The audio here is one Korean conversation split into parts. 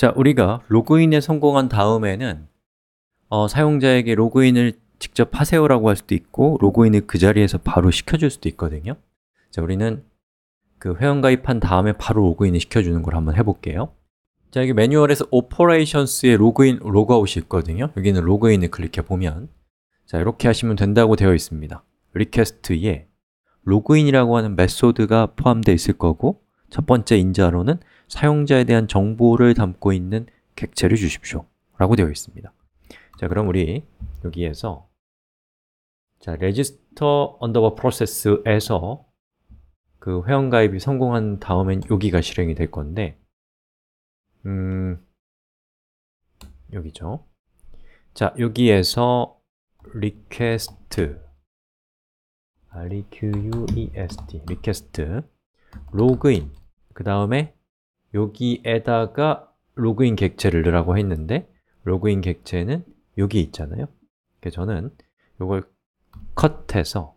자, 우리가 로그인에 성공한 다음에는 어, 사용자에게 로그인을 직접 하세요 라고 할 수도 있고 로그인을 그 자리에서 바로 시켜줄 수도 있거든요 자, 우리는 그 회원 가입한 다음에 바로 로그인을 시켜주는 걸 한번 해볼게요 자, 여기 매뉴얼에서 Operations에 로그인, 로그아웃이 있거든요 여기는 로그인을 클릭해보면 자, 이렇게 하시면 된다고 되어 있습니다 리퀘스트에 로그인이라고 하는 메소드가 포함되어 있을 거고 첫 번째 인자로는 사용자에 대한 정보를 담고 있는 객체를 주십시오 라고 되어 있습니다 자, 그럼 우리 여기에서 자, register underbar process에서 그 회원가입이 성공한 다음엔 여기가 실행이 될 건데 음, 여기죠 자, 여기에서 request r e q u e s t request l o g 그 다음에 여기에다가 로그인 객체를 넣으라고 했는데 로그인 객체는 여기 있잖아요 그래서 저는 이걸 컷해서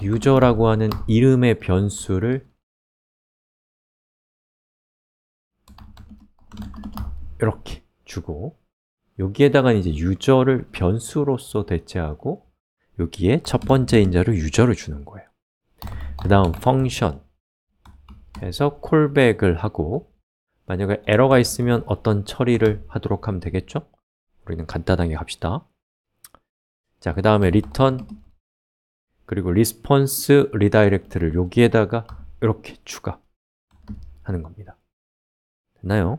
유저라고 하는 이름의 변수를 이렇게 주고 여기에다가 이제 유저를 변수로서 대체하고 여기에 첫 번째 인자를 유저를 주는 거예요 그 다음 function 해서 콜백을 하고 만약에 에러가 있으면 어떤 처리를 하도록 하면 되겠죠? 우리는 간단하게 갑시다 자, 그 다음에 return 그리고 response redirect를 여기에다가 이렇게 추가하는 겁니다 됐나요?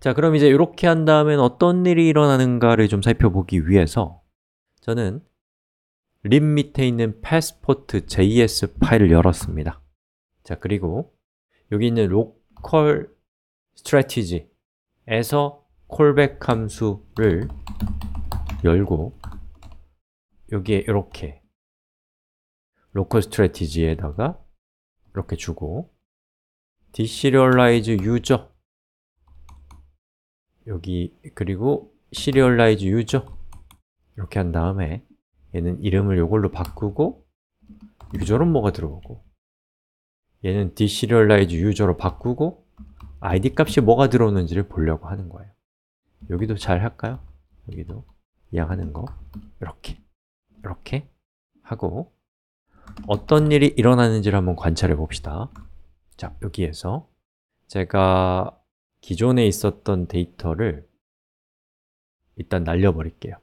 자, 그럼 이제 이렇게 한 다음엔 어떤 일이 일어나는가를 좀 살펴보기 위해서 저는 림 밑에 있는 passport.js 파일을 열었습니다 자, 그리고 여기 있는 local strategy에서 callback 함수를 열고 여기에 이렇게 local strategy에다가 이렇게 주고 deserialize user 여기 그리고 serialize user 이렇게 한 다음에 얘는 이름을 이걸로 바꾸고 유저는 뭐가 들어오고 얘는 deserialize 유저로 바꾸고 id 값이 뭐가 들어오는지를 보려고 하는 거예요 여기도 잘 할까요? 여기도 이왕하는거 이렇게 이렇게 하고 어떤 일이 일어나는지를 한번 관찰해 봅시다 자, 여기에서 제가 기존에 있었던 데이터를 일단 날려버릴게요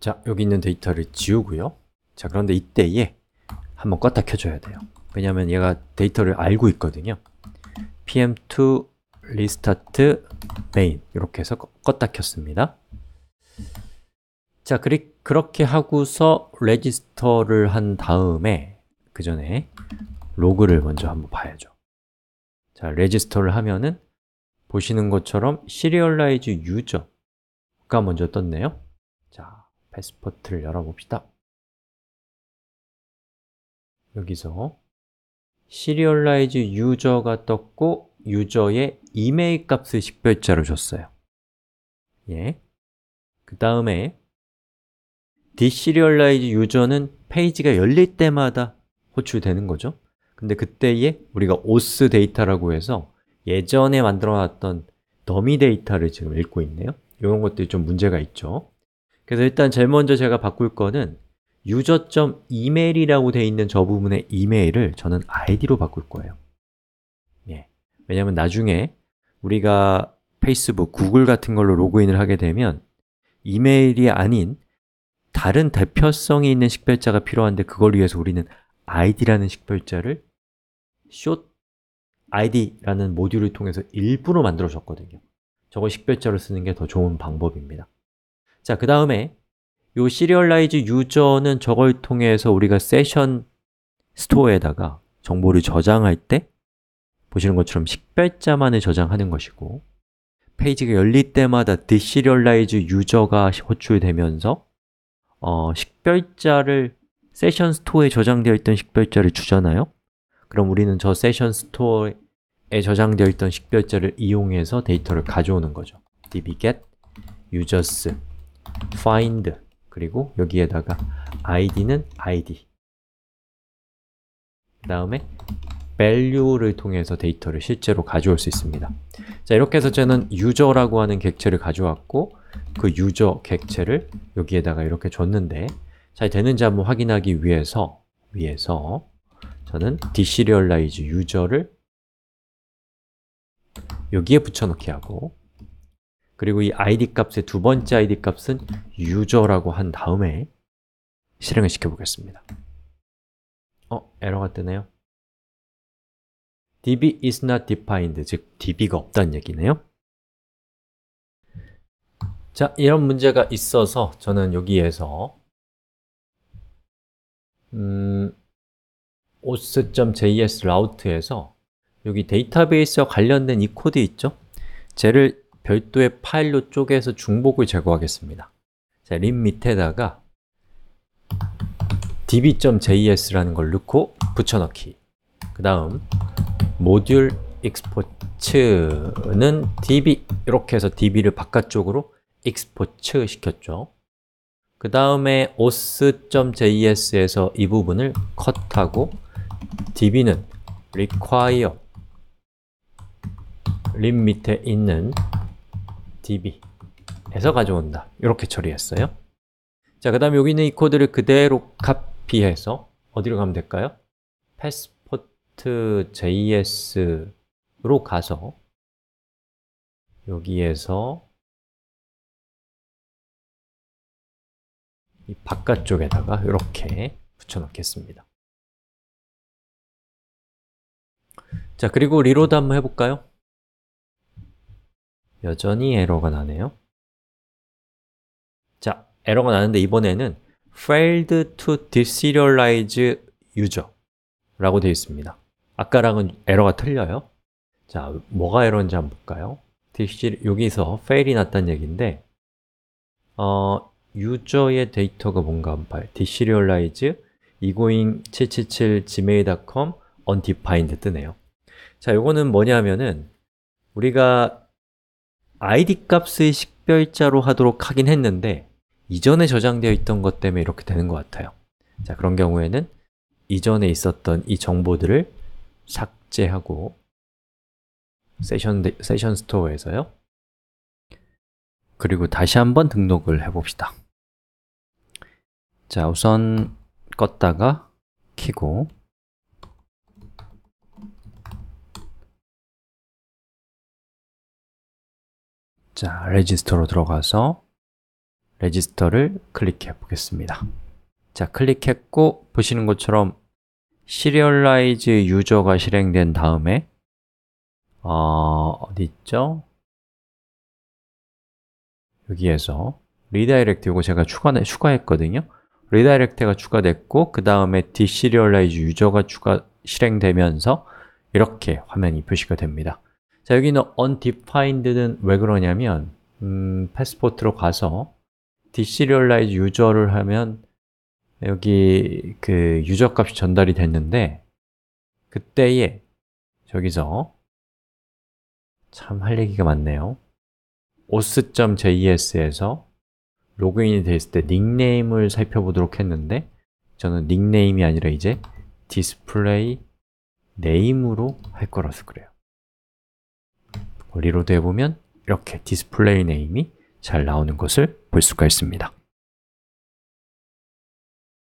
자, 여기 있는 데이터를 지우고요 자, 그런데 이때에 한번 껐다 켜줘야 돼요 왜냐면 하 얘가 데이터를 알고 있거든요 pm2 restart main 이렇게 해서 껐다 켰습니다 자, 그리, 그렇게 하고서 레지스터를 한 다음에 그 전에 로그를 먼저 한번 봐야죠 자, 레지스터를 하면은 보시는 것처럼 serialize user가 먼저 떴네요 자, 패스포트를 열어봅시다 여기서 serialize u s 가 떴고 유저의 이메일 값을 식별자로 줬어요. 예. 그 다음에 deserialize 유저는 페이지가 열릴 때마다 호출되는 거죠. 근데 그때에 우리가 os 데이터라고 해서 예전에 만들어 놨던 더미 데이터를 지금 읽고 있네요. 이런 것들이 좀 문제가 있죠. 그래서 일단 제일 먼저 제가 바꿀 거는 유저점 이메일이라고 되어 있는 저 부분의 이메일을 저는 id로 바꿀 거예요 예. 왜냐면 하 나중에 우리가 페이스북, 구글 같은 걸로 로그인을 하게 되면 이메일이 아닌 다른 대표성이 있는 식별자가 필요한데 그걸 위해서 우리는 id라는 식별자를 short id라는 모듈을 통해서 일부러 만들어줬거든요 저걸 식별자로 쓰는 게 더 좋은 방법입니다 자, 그 다음에 이 serialize 유저는 저걸 통해서 우리가 세션 스토어에다가 정보를 저장할 때 보시는 것처럼 식별자만을 저장하는 것이고 페이지가 열릴 때마다 deserialize 유저가 호출되면서 어, 식별자를 세션 스토어에 저장되어 있던 식별자를 주잖아요 그럼 우리는 저 세션 스토어에 저장되어 있던 식별자를 이용해서 데이터를 가져오는 거죠 dbget users find 그리고 여기에다가 id는 id 그 다음에 value를 통해서 데이터를 실제로 가져올 수 있습니다 자 이렇게 해서 저는 user라고 하는 객체를 가져왔고 그 user 객체를 여기에다가 이렇게 줬는데 잘 되는지 한번 확인하기 위해서 위해서 저는 deserialize user를 여기에 붙여넣기 하고 그리고 이 id 값의 두 번째 id 값은 유저라고 한 다음에 실행을 시켜보겠습니다. 어, 에러가 뜨네요. db is not defined, 즉 db가 없다는 얘기네요. 자, 이런 문제가 있어서 저는 여기에서 음, os.js 라우트에서 여기 데이터베이스와 관련된 이 코드 있죠? 쟤를 별도의 파일로 쪼개서 중복을 제거하겠습니다. 자, 림 밑에다가 db.js라는 걸 넣고 붙여넣기 그 다음 module export는 db 이렇게 해서 db를 바깥쪽으로 export 시켰죠 그 다음에 os.js에서 이 부분을 컷하고 db는 require 림 밑에 있는 db에서 가져온다 이렇게 처리했어요 자, 그 다음에 여기 있는 이 코드를 그대로 카피해서 어디로 가면 될까요? passport js로 가서 여기에서 이 바깥쪽에다가 이렇게 붙여넣겠습니다. 자, 그리고 리로드 한번 해볼까요? 여전히 에러가 나네요. 자, 에러가 나는데 이번에는 failed to deserialize user 라고 되어 있습니다. 아까랑은 에러가 틀려요. 자, 뭐가 에러인지 한번 볼까요? 여기서 fail이 났다는 얘기인데 어, 유저의 데이터가 뭔가 한 파일 deserialize egoing 777 gmail.com undefined 뜨네요. 자, 요거는 뭐냐면은 우리가 id 값을 식별자로 하도록 하긴 했는데 이전에 저장되어 있던 것 때문에 이렇게 되는 것 같아요 자 그런 경우에는 이전에 있었던 이 정보들을 삭제하고 세션, 세션 스토어에서요 그리고 다시 한번 등록을 해봅시다 자 우선 껐다가 키고 자, 레지스터로 들어가서 레지스터를 클릭해 보겠습니다. 자, 클릭했고 보시는 것처럼 시리얼라이즈 유저가 실행된 다음에 어, 어디 있죠? 여기에서 리다이렉트 이거 제가 추가, 추가했거든요 리다이렉트가 추가됐고 그 다음에 디시리얼라이즈 유저가 추가 실행되면서 이렇게 화면이 표시가 됩니다 여기는 undefined는 왜 그러냐면 음, 패스포트로 가서 deserialize 유저를 하면 여기 그 유저 값이 전달이 됐는데 그때에 저기서 참 할 얘기가 많네요 os.js에서 로그인이 됐을 때 닉네임을 살펴보도록 했는데 저는 닉네임이 아니라 이제 display name으로 할 거라서 그래요 리로드 해보면 이렇게 디스플레이 네임이 잘 나오는 것을 볼 수가 있습니다.